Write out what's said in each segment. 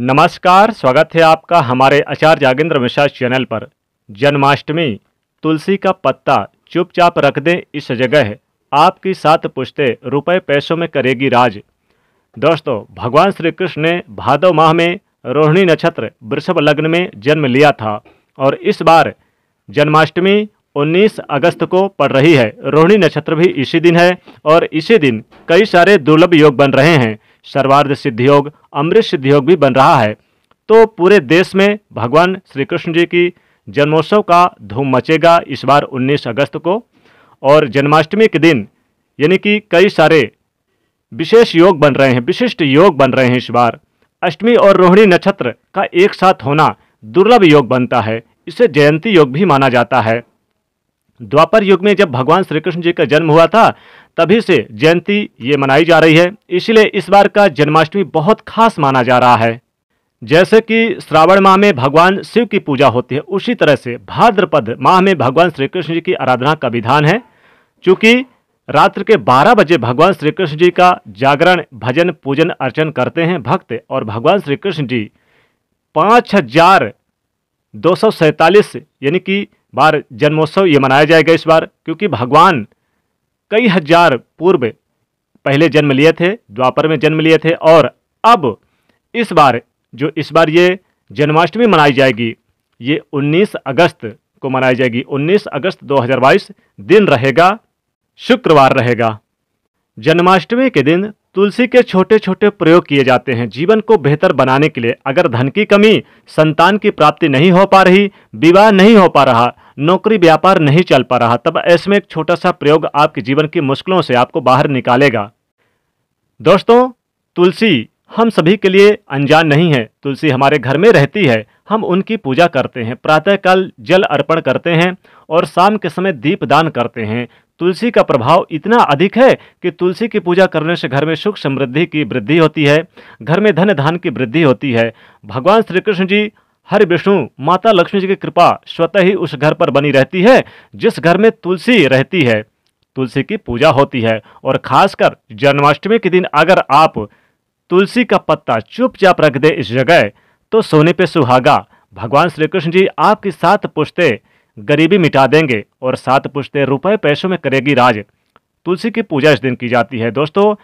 नमस्कार स्वागत है आपका हमारे आचार्य जागेंद्र मिश्रा चैनल पर जन्माष्टमी तुलसी का पत्ता चुपचाप रख दें इस जगह आपकी सात पुश्ते रुपए पैसों में करेगी राज दोस्तों भगवान श्री कृष्ण ने भादव माह में रोहिणी नक्षत्र वृषभ लग्न में जन्म लिया था और इस बार जन्माष्टमी 19 अगस्त को पड़ रही है रोहिणी नक्षत्र भी इसी दिन है और इसी दिन कई सारे दुर्लभ योग बन रहे हैं सर्वार्ध सिद्धियोग अमृत सिद्धियोग भी बन रहा है तो पूरे देश में भगवान श्री कृष्ण जी की जन्मोत्सव का धूम मचेगा इस बार 19 अगस्त को और जन्माष्टमी के दिन यानी कि कई सारे विशेष योग बन रहे हैं विशिष्ट योग बन रहे हैं इस बार अष्टमी और रोहिणी नक्षत्र का एक साथ होना दुर्लभ योग बनता है इसे जयंती योग भी माना जाता है द्वापर युग में जब भगवान श्री कृष्ण जी का जन्म हुआ था तभी से जयंती ये मनाई जा रही है इसलिए इस बार का जन्माष्टमी बहुत खास माना जा रहा है जैसे कि श्रावण माह में भगवान शिव की पूजा होती है उसी तरह से भाद्रपद माह में भगवान श्री कृष्ण जी की आराधना का विधान है चूँकि रात्र के 12 बजे भगवान श्री कृष्ण जी का जागरण भजन पूजन अर्चन करते हैं भक्त और भगवान श्री कृष्ण जी पाँच हजार दो सौ यानी कि बार जन्मोत्सव ये मनाया जाएगा इस बार क्योंकि भगवान कई हजार पूर्व पहले जन्म लिए थे द्वापर में जन्म लिए थे और अब इस बार जो इस बार ये जन्माष्टमी मनाई जाएगी ये 19 अगस्त को मनाई जाएगी 19 अगस्त 2022 दिन रहेगा शुक्रवार रहेगा जन्माष्टमी के दिन तुलसी के छोटे छोटे प्रयोग किए जाते हैं जीवन को बेहतर बनाने के लिए अगर धन की कमी संतान की प्राप्ति नहीं हो पा रही विवाह नहीं हो पा रहा नौकरी व्यापार नहीं चल पा रहा तब ऐसे में एक छोटा सा प्रयोग आपके जीवन की मुश्किलों से आपको बाहर निकालेगा दोस्तों तुलसी हम सभी के लिए अनजान नहीं है तुलसी हमारे घर में रहती है हम उनकी पूजा करते हैं प्रातःकाल जल अर्पण करते हैं और शाम के समय दीप दान करते हैं तुलसी का प्रभाव इतना अधिक है कि तुलसी की पूजा करने से घर में सुख समृद्धि की वृद्धि होती है घर में धन धान की वृद्धि होती है भगवान श्री कृष्ण जी हरि विष्णु माता लक्ष्मी जी की कृपा स्वतः ही उस घर पर बनी रहती है जिस घर में तुलसी रहती है तुलसी की पूजा होती है और खासकर जन्माष्टमी के दिन अगर आप तुलसी का पत्ता चुपचाप रख दे इस जगह तो सोने पे सुहागा भगवान श्री कृष्ण जी आपकी सात पुश्ते गरीबी मिटा देंगे और सात पुश्ते रुपए पैसों में करेगी राज तुलसी की पूजा इस दिन की जाती है दोस्तों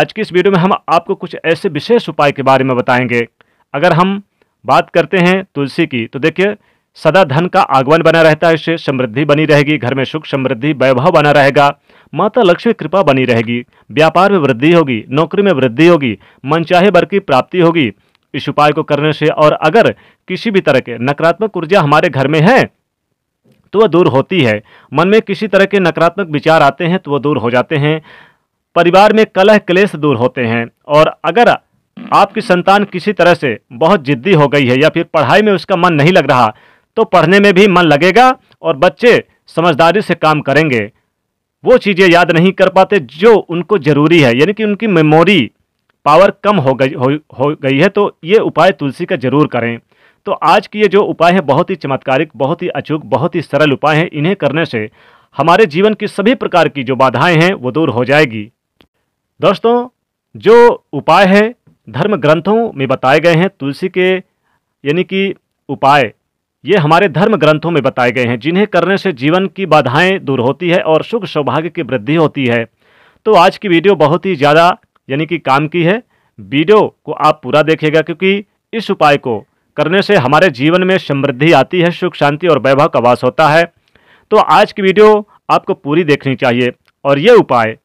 आज की इस वीडियो में हम आपको कुछ ऐसे विशेष उपाय के बारे में बताएंगे अगर हम बात करते हैं तुलसी की तो देखिए सदा धन का आगमन बना रहता है इससे समृद्धि बनी रहेगी घर में सुख समृद्धि वैभव बना रहेगा माता लक्ष्मी कृपा बनी रहेगी व्यापार में वृद्धि होगी नौकरी में वृद्धि होगी मनचाहे वर्ग की प्राप्ति होगी इस उपाय को करने से और अगर किसी भी तरह के नकारात्मक ऊर्जा हमारे घर में है तो वह दूर होती है मन में किसी तरह के नकारात्मक विचार आते हैं तो वह दूर हो जाते हैं परिवार में कलह क्लेश दूर होते हैं और अगर आपकी संतान किसी तरह से बहुत जिद्दी हो गई है या फिर पढ़ाई में उसका मन नहीं लग रहा तो पढ़ने में भी मन लगेगा और बच्चे समझदारी से काम करेंगे वो चीज़ें याद नहीं कर पाते जो उनको ज़रूरी है यानी कि उनकी मेमोरी पावर कम हो गई हो, हो गई है तो ये उपाय तुलसी का जरूर करें तो आज की ये जो उपाय है बहुत ही चमत्कारिक बहुत ही अचूक बहुत ही सरल उपाय हैं इन्हें करने से हमारे जीवन की सभी प्रकार की जो बाधाएं हैं वो दूर हो जाएगी दोस्तों जो उपाय है धर्म ग्रंथों में बताए गए हैं तुलसी के यानी कि उपाय ये हमारे धर्म ग्रंथों में बताए गए हैं जिन्हें करने से जीवन की बाधाएं दूर होती है और सुख सौभाग्य की वृद्धि होती है तो आज की वीडियो बहुत ही ज़्यादा यानी कि काम की है वीडियो को आप पूरा देखिएगा क्योंकि इस उपाय को करने से हमारे जीवन में समृद्धि आती है सुख शांति और वैभव का वास होता है तो आज की वीडियो आपको पूरी देखनी चाहिए और ये उपाय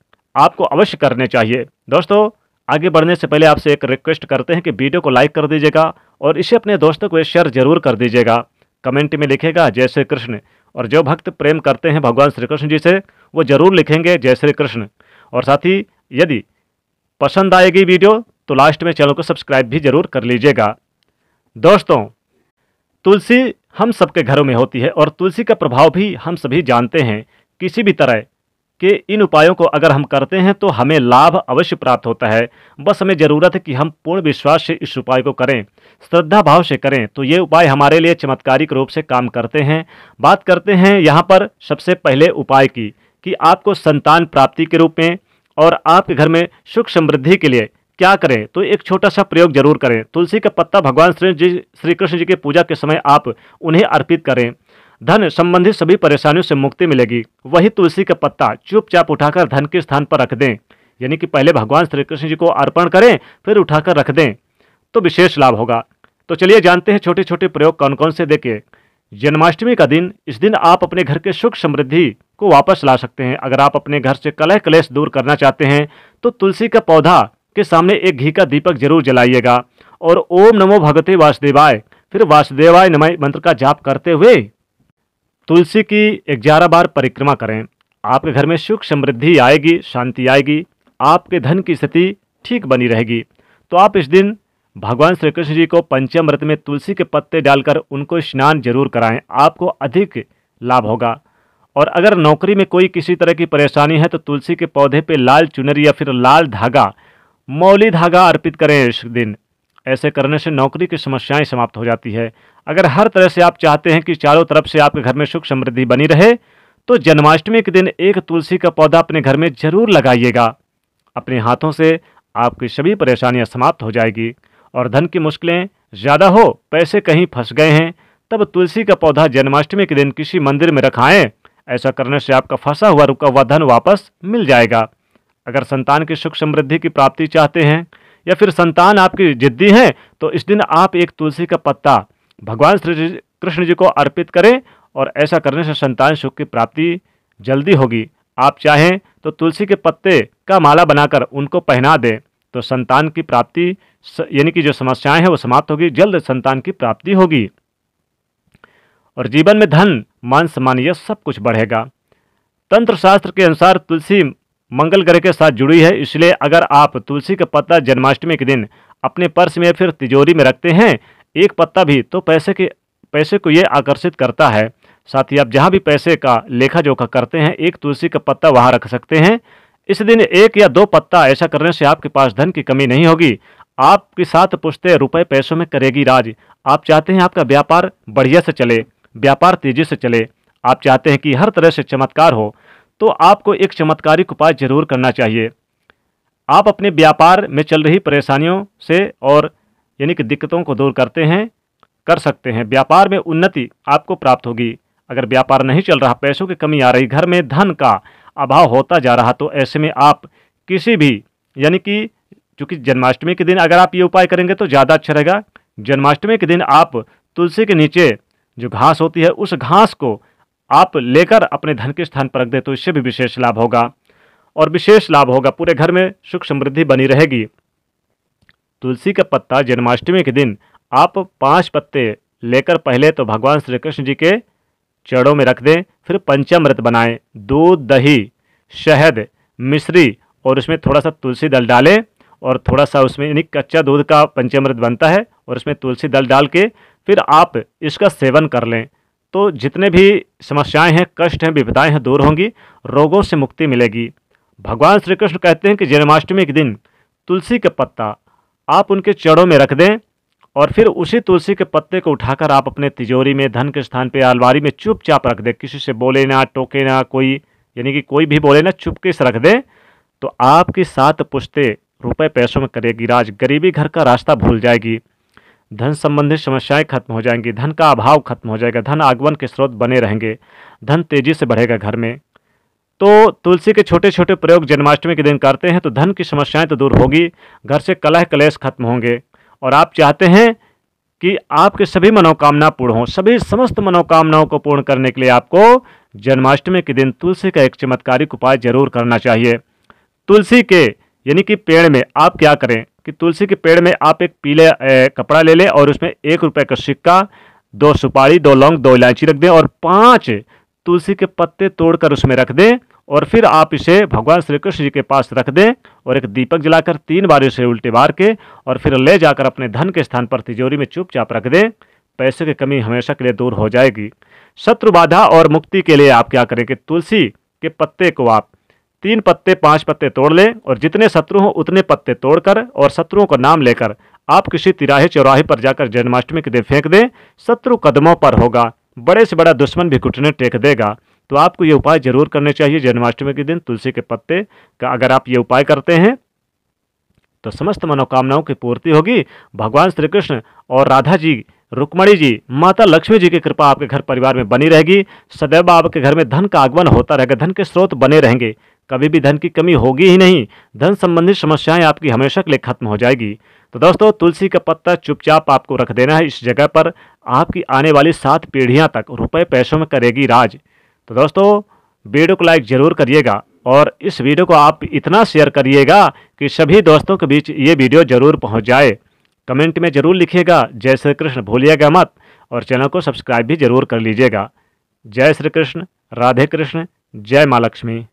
आपको अवश्य करने चाहिए दोस्तों आगे बढ़ने से पहले आपसे एक रिक्वेस्ट करते हैं कि वीडियो को लाइक कर दीजिएगा और इसे अपने दोस्तों को शेयर जरूर कर दीजिएगा कमेंट में लिखेगा जय श्री कृष्ण और जो भक्त प्रेम करते हैं भगवान श्री कृष्ण जी से वो जरूर लिखेंगे जय श्री कृष्ण और साथ ही यदि पसंद आएगी वीडियो तो लास्ट में चैनल को सब्सक्राइब भी जरूर कर लीजिएगा दोस्तों तुलसी हम सबके घरों में होती है और तुलसी का प्रभाव भी हम सभी जानते हैं किसी भी तरह कि इन उपायों को अगर हम करते हैं तो हमें लाभ अवश्य प्राप्त होता है बस हमें ज़रूरत है कि हम पूर्ण विश्वास से इस उपाय को करें श्रद्धा भाव से करें तो ये उपाय हमारे लिए चमत्कारिक रूप से काम करते हैं बात करते हैं यहाँ पर सबसे पहले उपाय की कि आपको संतान प्राप्ति के रूप में और आपके घर में सुख समृद्धि के लिए क्या करें तो एक छोटा सा प्रयोग जरूर करें तुलसी का पत्ता भगवान श्री जी श्री कृष्ण जी की पूजा के समय आप उन्हें अर्पित करें धन संबंधी सभी परेशानियों से मुक्ति मिलेगी वही तुलसी का पत्ता चुपचाप उठाकर धन के स्थान पर रख दें यानी कि पहले भगवान श्री कृष्ण जी को अर्पण करें फिर उठाकर रख दें तो विशेष लाभ होगा तो चलिए जानते हैं छोटे छोटे प्रयोग कौन कौन से देखे जन्माष्टमी का दिन इस दिन आप अपने घर के सुख समृद्धि को वापस ला सकते हैं अगर आप अपने घर से कलह कलेश दूर करना चाहते हैं तो तुलसी का पौधा के सामने एक घी का दीपक जरूर जलाइएगा और ओम नमो भगवते वासुदेवाय फिर वासुदेवाय नमय मंत्र का जाप करते हुए तुलसी की ग्यारह बार परिक्रमा करें आपके घर में सुख समृद्धि आएगी शांति आएगी आपके धन की स्थिति ठीक बनी रहेगी तो आप इस दिन भगवान श्री कृष्ण जी को पंचामृत में तुलसी के पत्ते डालकर उनको स्नान जरूर कराएं आपको अधिक लाभ होगा और अगर नौकरी में कोई किसी तरह की परेशानी है तो तुलसी के पौधे पर लाल चुनरी या फिर लाल धागा मौली धागा अर्पित करें इस दिन ऐसे करने से नौकरी की समस्याएं समाप्त हो जाती है अगर हर तरह से आप चाहते हैं कि चारों तरफ से आपके घर में सुख समृद्धि बनी रहे तो जन्माष्टमी के दिन एक तुलसी का पौधा अपने घर में जरूर लगाइएगा अपने हाथों से आपकी सभी परेशानियां समाप्त हो जाएगी और धन की मुश्किलें ज़्यादा हो पैसे कहीं फंस गए हैं तब तुलसी का पौधा जन्माष्टमी के दिन किसी मंदिर में रखाएं ऐसा करने से आपका फंसा हुआ रुका हुआ धन वापस मिल जाएगा अगर संतान की सुख समृद्धि की प्राप्ति चाहते हैं या फिर संतान आपकी जिद्दी है तो इस दिन आप एक तुलसी का पत्ता भगवान श्री कृष्ण जी को अर्पित करें और ऐसा करने से संतान सुख की प्राप्ति जल्दी होगी आप चाहें तो तुलसी के पत्ते का माला बनाकर उनको पहना दें तो संतान की प्राप्ति यानी कि जो समस्याएं हैं वो समाप्त होगी जल्द संतान की प्राप्ति होगी और जीवन में धन मान सम्मान यह सब कुछ बढ़ेगा तंत्र शास्त्र के अनुसार तुलसी मंगल ग्रह के साथ जुड़ी है इसलिए अगर आप तुलसी का पत्ता जन्माष्टमी के दिन अपने पर्स में फिर तिजोरी में रखते हैं एक पत्ता भी तो पैसे के पैसे को ये आकर्षित करता है साथ ही आप जहाँ भी पैसे का लेखा जोखा करते हैं एक तुलसी का पत्ता वहाँ रख सकते हैं इस दिन एक या दो पत्ता ऐसा करने से आपके पास धन की कमी नहीं होगी आपके साथ पुश्ते रुपए पैसों में करेगी राज आप चाहते हैं आपका व्यापार बढ़िया से चले व्यापार तेजी से चले आप चाहते हैं कि हर तरह से चमत्कार हो तो आपको एक चमत्कारिक उपाय जरूर करना चाहिए आप अपने व्यापार में चल रही परेशानियों से और यानी कि दिक्कतों को दूर करते हैं कर सकते हैं व्यापार में उन्नति आपको प्राप्त होगी अगर व्यापार नहीं चल रहा पैसों की कमी आ रही घर में धन का अभाव होता जा रहा तो ऐसे में आप किसी भी यानी कि चूँकि जन्माष्टमी के दिन अगर आप ये उपाय करेंगे तो ज़्यादा अच्छा रहेगा जन्माष्टमी के दिन आप तुलसी के नीचे जो घास होती है उस घास को आप लेकर अपने धन के स्थान पर रख दें तो इससे भी विशेष लाभ होगा और विशेष लाभ होगा पूरे घर में सुख समृद्धि बनी रहेगी तुलसी का पत्ता जन्माष्टमी के दिन आप पांच पत्ते लेकर पहले तो भगवान श्री कृष्ण जी के चढ़ों में रख दें फिर पंचामृत बनाएं दूध दही शहद मिश्री और उसमें थोड़ा सा तुलसी दल डालें और थोड़ा सा उसमें यानी कच्चा दूध का पंचामृत बनता है और उसमें तुलसी दल डाल के फिर आप इसका सेवन कर लें तो जितने भी समस्याएं हैं कष्ट हैं विपदाएं हैं दूर होंगी रोगों से मुक्ति मिलेगी भगवान श्री कृष्ण कहते हैं कि जन्माष्टमी के दिन तुलसी का पत्ता आप उनके चड़ों में रख दें और फिर उसी तुलसी के पत्ते को उठाकर आप अपने तिजोरी में धन के स्थान पर आलमारी में चुपचाप रख दें किसी से बोले ना टोके ना कोई यानी कि कोई भी बोले ना चुपके से रख दें तो आपकी सात पुश्ते रुपए पैसों में करेगी राज गरीबी घर का रास्ता भूल जाएगी धन संबंधी समस्याएं खत्म हो जाएंगी धन का अभाव खत्म हो जाएगा धन आगमन के स्रोत बने रहेंगे धन तेजी से बढ़ेगा घर में तो तुलसी के छोटे छोटे प्रयोग जन्माष्टमी के दिन करते हैं तो धन की समस्याएं तो दूर होगी घर से कलह कलेश खत्म होंगे और आप चाहते हैं कि आपके सभी मनोकामना पूर्ण हों सभी समस्त मनोकामनाओं को पूर्ण करने के लिए आपको जन्माष्टमी के दिन तुलसी का एक चमत्कारिक उपाय जरूर करना चाहिए तुलसी के यानी कि पेड़ में आप क्या करें कि तुलसी के पेड़ में आप एक पीले कपड़ा ले लें और उसमें एक रुपये का सिक्का दो सुपारी दो लौंग दो इलायची रख दें और पाँच तुलसी के पत्ते तोड़कर उसमें रख दें और फिर आप इसे भगवान श्री कृष्ण जी के पास रख दें और एक दीपक जलाकर तीन बार इसे उल्टे मार के और फिर ले जाकर अपने धन के स्थान पर तिजोरी में चुपचाप रख दें पैसे की कमी हमेशा के लिए दूर हो जाएगी शत्रु बाधा और मुक्ति के लिए आप क्या करें कि तुलसी के पत्ते को आप तीन पत्ते पांच पत्ते तोड़ लें और जितने शत्रु हों उतने पत्ते तोड़कर और शत्रुओं का नाम लेकर आप किसी तिराहे चौराहे पर जाकर जन्माष्टमी के दिन फेंक दें शत्रु कदमों पर होगा बड़े से बड़ा दुश्मन भी घुटने टेक देगा तो आपको ये उपाय जरूर करने चाहिए जन्माष्टमी के दिन तुलसी के पत्ते का अगर आप ये उपाय करते हैं तो समस्त मनोकामनाओं की पूर्ति होगी भगवान श्री कृष्ण और राधा जी रुक्मणी जी माता लक्ष्मी जी की कृपा आपके घर परिवार में बनी रहेगी सदैव आपके घर में धन का आगमन होता रहेगा धन के स्रोत बने रहेंगे कभी भी धन की कमी होगी ही नहीं धन संबंधित समस्याएं आपकी हमेशा के लिए खत्म हो जाएगी तो दोस्तों तुलसी का पत्ता चुपचाप आपको रख देना है इस जगह पर आपकी आने वाली सात पीढ़ियाँ तक रुपये पैसों में करेगी राज तो दोस्तों वीडियो को लाइक ज़रूर करिएगा और इस वीडियो को आप इतना शेयर करिएगा कि सभी दोस्तों के बीच ये वीडियो ज़रूर पहुँच जाए कमेंट में ज़रूर लिखिएगा जय श्री कृष्ण भूलिएगा मत और चैनल को सब्सक्राइब भी ज़रूर कर लीजिएगा जय श्री कृष्ण राधे कृष्ण जय माँ लक्ष्मी